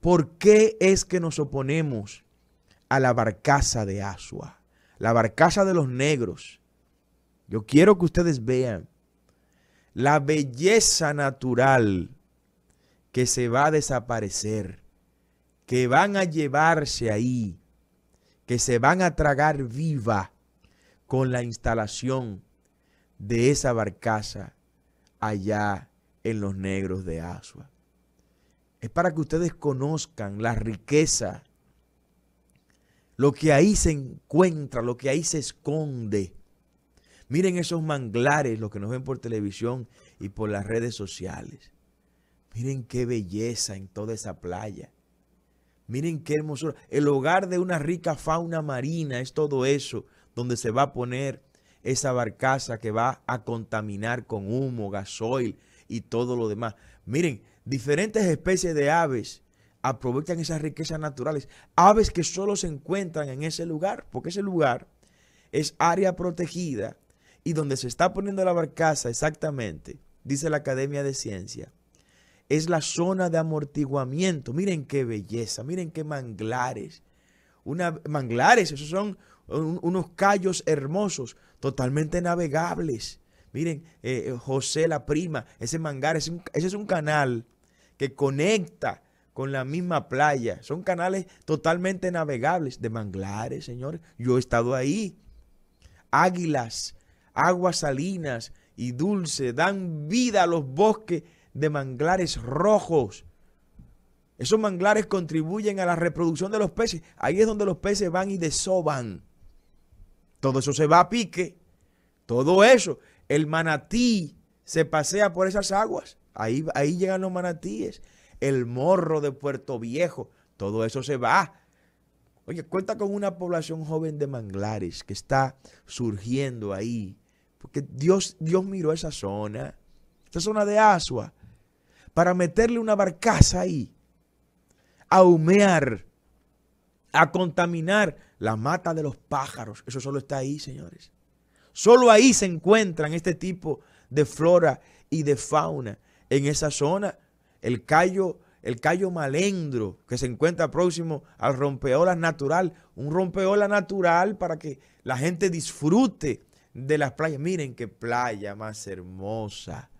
¿Por qué es que nos oponemos a la barcaza de Asua? La barcaza de los negros. Yo quiero que ustedes vean la belleza natural que se va a desaparecer, que van a llevarse ahí, que se van a tragar viva con la instalación de esa barcaza allá en los negros de Asua es para que ustedes conozcan la riqueza, lo que ahí se encuentra, lo que ahí se esconde. Miren esos manglares, los que nos ven por televisión y por las redes sociales. Miren qué belleza en toda esa playa. Miren qué hermosura. El hogar de una rica fauna marina es todo eso, donde se va a poner esa barcaza que va a contaminar con humo, gasoil y todo lo demás. Miren, diferentes especies de aves aprovechan esas riquezas naturales. Aves que solo se encuentran en ese lugar, porque ese lugar es área protegida y donde se está poniendo la barcaza exactamente, dice la Academia de Ciencia, es la zona de amortiguamiento. Miren qué belleza, miren qué manglares. Una, manglares, esos son unos callos hermosos, totalmente navegables. Miren, eh, eh, José la Prima, ese mangar, ese es un canal que conecta con la misma playa. Son canales totalmente navegables, de manglares, señores. Yo he estado ahí. Águilas, aguas salinas y dulce dan vida a los bosques de manglares rojos. Esos manglares contribuyen a la reproducción de los peces. Ahí es donde los peces van y desoban. Todo eso se va a pique. Todo eso. El manatí se pasea por esas aguas. Ahí, llegan los manatíes, el morro de Puerto Viejo, todo eso se va. Oye, cuenta con una población joven de manglares que está surgiendo ahí, porque Dios, Dios miró esa zona, esa zona de Asua, para meterle una barcaza ahí, a humear, a contaminar la mata de los pájaros. Eso solo está ahí, señores. Solo ahí se encuentran este tipo de flora y de fauna en esa zona. El callo, el callo malendro que se encuentra próximo al rompeolas natural. Un rompeola natural para que la gente disfrute de las playas. Miren qué playa más hermosa.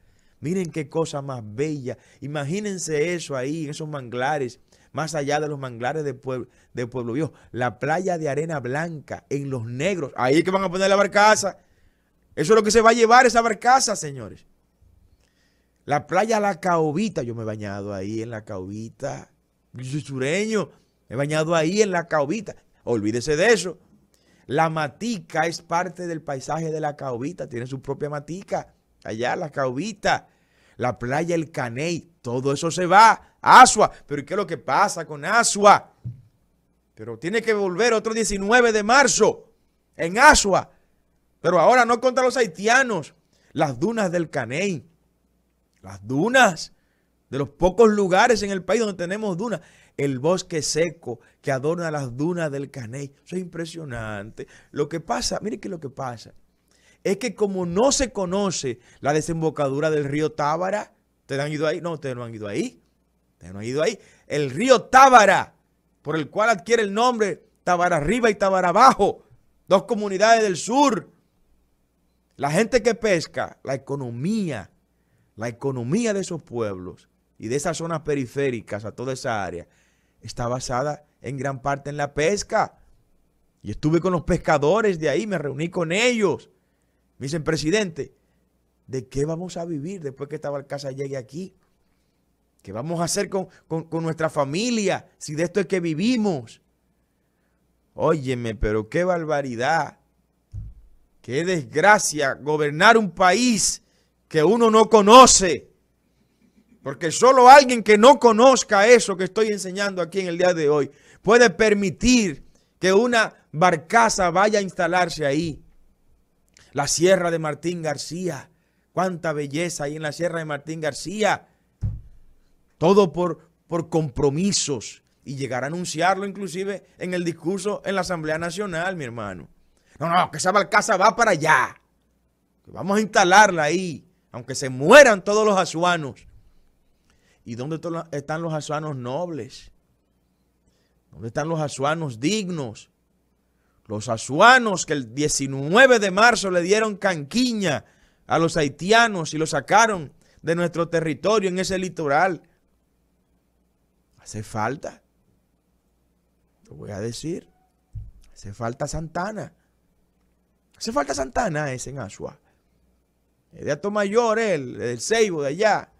Miren qué cosa más bella. Imagínense eso ahí, en esos manglares, más allá de los manglares de Pueblo, de Pueblo Viejo. La playa de arena blanca, en los negros. Ahí es que van a poner la barcaza. Eso es lo que se va a llevar esa barcaza, señores. La playa La Caobita, yo me he bañado ahí en La Caobita. Yo soy sureño, me he bañado ahí en La Caobita. Olvídese de eso. La matica es parte del paisaje de La Caobita, tiene su propia matica. Allá La Caobita, la playa El Caney, todo eso se va. Asua, pero ¿qué es lo que pasa con Asua? Pero tiene que volver otro 19 de marzo en Asua. Pero ahora no contra los haitianos, las dunas del Caney las dunas, de los pocos lugares en el país donde tenemos dunas. El bosque seco que adorna las dunas del Caney. Eso es impresionante. Lo que pasa, mire qué lo que pasa. Es que como no se conoce la desembocadura del río Tábara, ¿ustedes han ido ahí? No, ustedes no han ido ahí. Ustedes no han ido ahí. El río Tábara, por el cual adquiere el nombre Tábara arriba y Tábara abajo. Dos comunidades del sur. La gente que pesca, la economía la economía de esos pueblos y de esas zonas periféricas a toda esa área está basada en gran parte en la pesca. Y estuve con los pescadores de ahí, me reuní con ellos. Me dicen, presidente, ¿de qué vamos a vivir después que esta Casa llegue aquí? ¿Qué vamos a hacer con, con nuestra familia si de esto es que vivimos? Óyeme, pero qué barbaridad, qué desgracia gobernar un país que uno no conoce. Porque solo alguien que no conozca eso que estoy enseñando aquí en el día de hoy puede permitir que una barcaza vaya a instalarse ahí. La sierra de Martín García. Cuánta belleza hay en la sierra de Martín García. Todo por, por compromisos. Y llegar a anunciarlo inclusive en el discurso en la Asamblea Nacional, mi hermano. No, no, que esa barcaza va para allá. vamos a instalarla ahí aunque se mueran todos los asuanos. ¿Y dónde están los asuanos nobles? ¿Dónde están los asuanos dignos? Los asuanos que el 19 de marzo le dieron canquiña a los haitianos y los sacaron de nuestro territorio en ese litoral. Hace falta, lo voy a decir, hace falta Santana. Hace falta Santana es en Asua. El de Mayor, el del Seibo, de allá.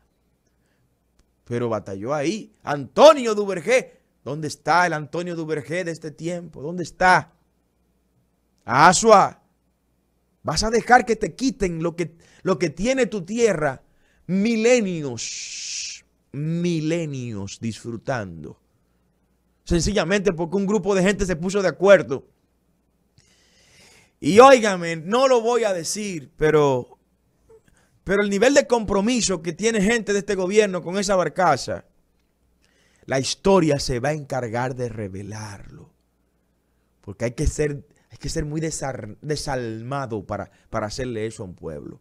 Pero batalló ahí. Antonio Duvergé. ¿Dónde está el Antonio Duvergé de este tiempo? ¿Dónde está? Asua, vas a dejar que te quiten lo que, lo que tiene tu tierra. Milenios, milenios disfrutando. Sencillamente porque un grupo de gente se puso de acuerdo. Y óigame, no lo voy a decir, pero pero el nivel de compromiso que tiene gente de este gobierno con esa barcaza, la historia se va a encargar de revelarlo. Porque hay que ser, hay que ser muy desalmado para, para hacerle eso a un pueblo.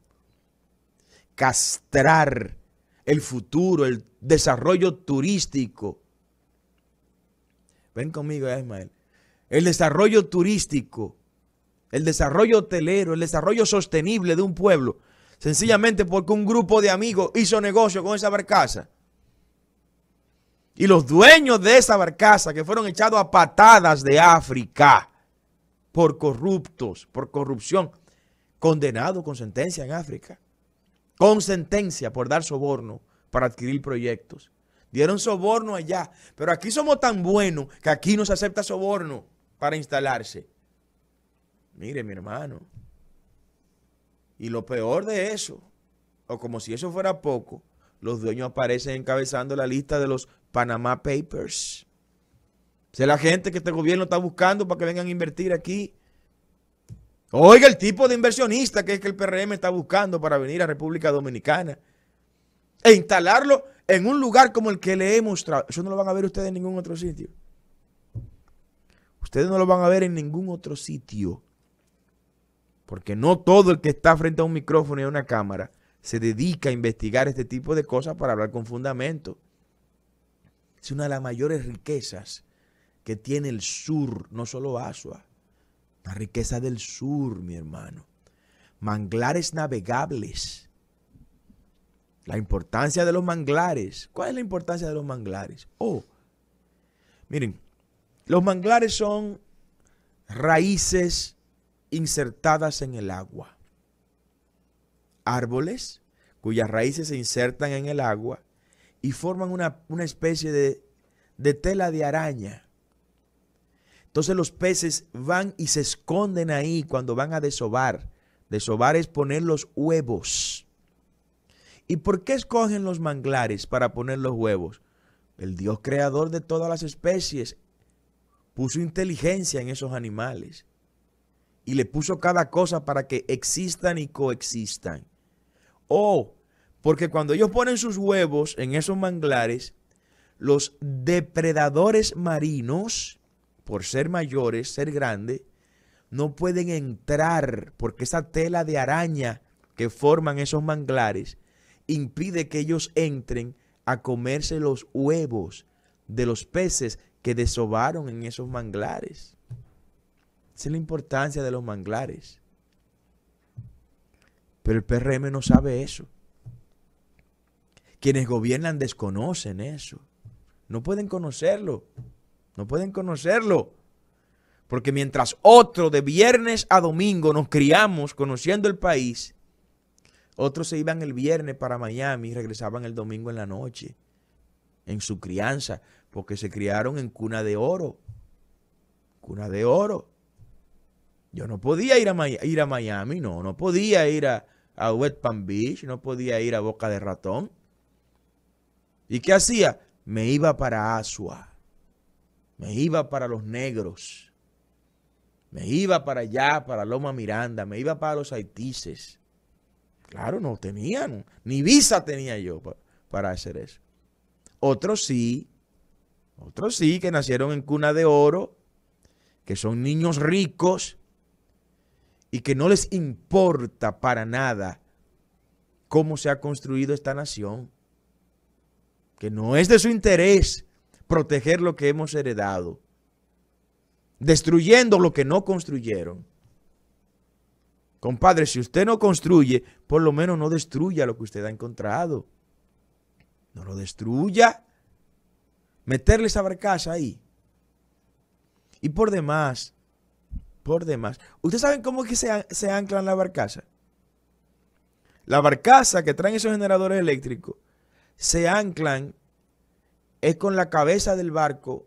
Castrar el futuro, el desarrollo turístico. Ven conmigo, Ismael. El desarrollo turístico, el desarrollo hotelero, el desarrollo sostenible de un pueblo sencillamente porque un grupo de amigos hizo negocio con esa barcaza. Y los dueños de esa barcaza que fueron echados a patadas de África por corruptos, por corrupción, condenados con sentencia en África, con sentencia por dar soborno para adquirir proyectos. Dieron soborno allá, pero aquí somos tan buenos que aquí no se acepta soborno para instalarse. Mire, mi hermano, y lo peor de eso, o como si eso fuera poco, los dueños aparecen encabezando la lista de los Panama Papers. Es la gente que este gobierno está buscando para que vengan a invertir aquí. Oiga el tipo de inversionista que es que el PRM está buscando para venir a República Dominicana e instalarlo en un lugar como el que le he mostrado. Eso no lo van a ver ustedes en ningún otro sitio. Ustedes no lo van a ver en ningún otro sitio porque no todo el que está frente a un micrófono y a una cámara se dedica a investigar este tipo de cosas para hablar con fundamento. Es una de las mayores riquezas que tiene el sur, no solo Asua, la riqueza del sur, mi hermano. Manglares navegables. La importancia de los manglares. ¿Cuál es la importancia de los manglares? Oh, miren, los manglares son raíces insertadas en el agua. Árboles cuyas raíces se insertan en el agua y forman una, una especie de, de tela de araña. Entonces los peces van y se esconden ahí cuando van a desovar. Desovar es poner los huevos. ¿Y por qué escogen los manglares para poner los huevos? El Dios creador de todas las especies puso inteligencia en esos animales y le puso cada cosa para que existan y coexistan. O, oh, porque cuando ellos ponen sus huevos en esos manglares, los depredadores marinos, por ser mayores, ser grandes, no pueden entrar porque esa tela de araña que forman esos manglares impide que ellos entren a comerse los huevos de los peces que desovaron en esos manglares. Esa es la importancia de los manglares. Pero el PRM no sabe eso. Quienes gobiernan desconocen eso. No pueden conocerlo. No pueden conocerlo. Porque mientras otro de viernes a domingo nos criamos conociendo el país, otros se iban el viernes para Miami y regresaban el domingo en la noche, en su crianza, porque se criaron en cuna de oro. Cuna de oro. Yo no podía ir a, Miami, ir a Miami, no, no podía ir a, a West Palm Beach, no podía ir a Boca de Ratón. ¿Y qué hacía? Me iba para Asua, me iba para los negros, me iba para allá, para Loma Miranda, me iba para los haitises. Claro, no tenían, ni visa tenía yo para hacer eso. Otros sí, otros sí que nacieron en cuna de oro, que son niños ricos, y que no les importa para nada cómo se ha construido esta nación, que no es de su interés proteger lo que hemos heredado, destruyendo lo que no construyeron. Compadre, si usted no construye, por lo menos no destruya lo que usted ha encontrado. No lo destruya. Meterle esa barcaza ahí. Y por demás, por demás. ¿Ustedes saben cómo es que se, se anclan la barcaza? La barcaza que traen esos generadores eléctricos se anclan es con la cabeza del barco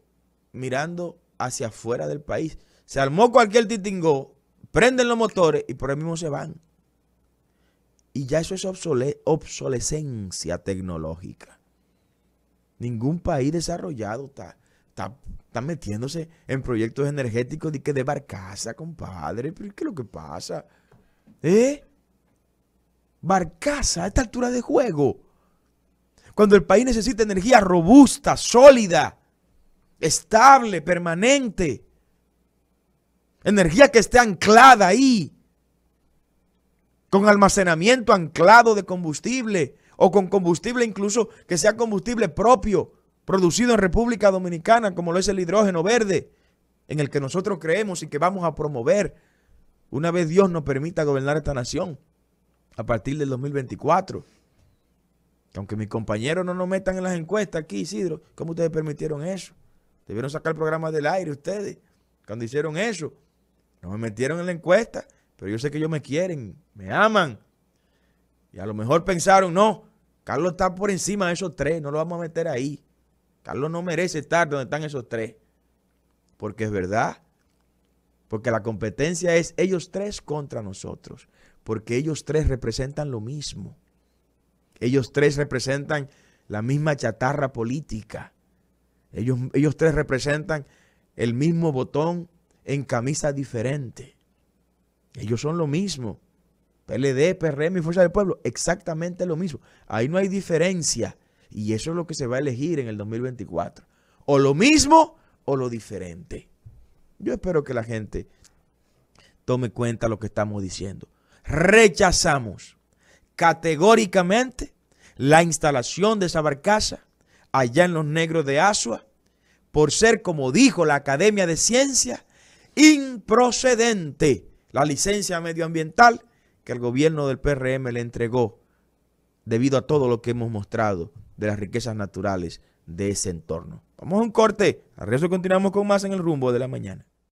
mirando hacia afuera del país. Se armó cualquier titingó, prenden los motores y por ahí mismo se van. Y ya eso es obsolescencia tecnológica. Ningún país desarrollado está está, metiéndose en proyectos energéticos de que de barcaza, compadre. Pero ¿qué es lo que pasa? ¿Eh? Barcaza a esta altura de juego. Cuando el país necesita energía robusta, sólida, estable, permanente. Energía que esté anclada ahí. Con almacenamiento anclado de combustible. O con combustible incluso que sea combustible propio producido en República Dominicana, como lo es el hidrógeno verde, en el que nosotros creemos y que vamos a promover una vez Dios nos permita gobernar esta nación a partir del 2024. Aunque mis compañeros no nos metan en las encuestas aquí, Isidro, ¿cómo ustedes permitieron eso? Debieron sacar el programa del aire ustedes cuando hicieron eso. No me metieron en la encuesta, pero yo sé que ellos me quieren, me aman. Y a lo mejor pensaron, no, Carlos está por encima de esos tres, no lo vamos a meter ahí. Carlos no merece estar donde están esos tres. Porque es verdad. Porque la competencia es ellos tres contra nosotros. Porque ellos tres representan lo mismo. Ellos tres representan la misma chatarra política. Ellos, ellos tres representan el mismo botón en camisa diferente. Ellos son lo mismo. PLD, PRM y Fuerza del Pueblo, exactamente lo mismo. Ahí no hay diferencia. Y eso es lo que se va a elegir en el 2024. O lo mismo o lo diferente. Yo espero que la gente tome cuenta lo que estamos diciendo. Rechazamos categóricamente la instalación de esa barcaza allá en los negros de Asua por ser, como dijo la Academia de Ciencias, improcedente la licencia medioambiental que el gobierno del PRM le entregó debido a todo lo que hemos mostrado de las riquezas naturales de ese entorno. Vamos a un corte. Al regreso continuamos con más en el rumbo de la mañana.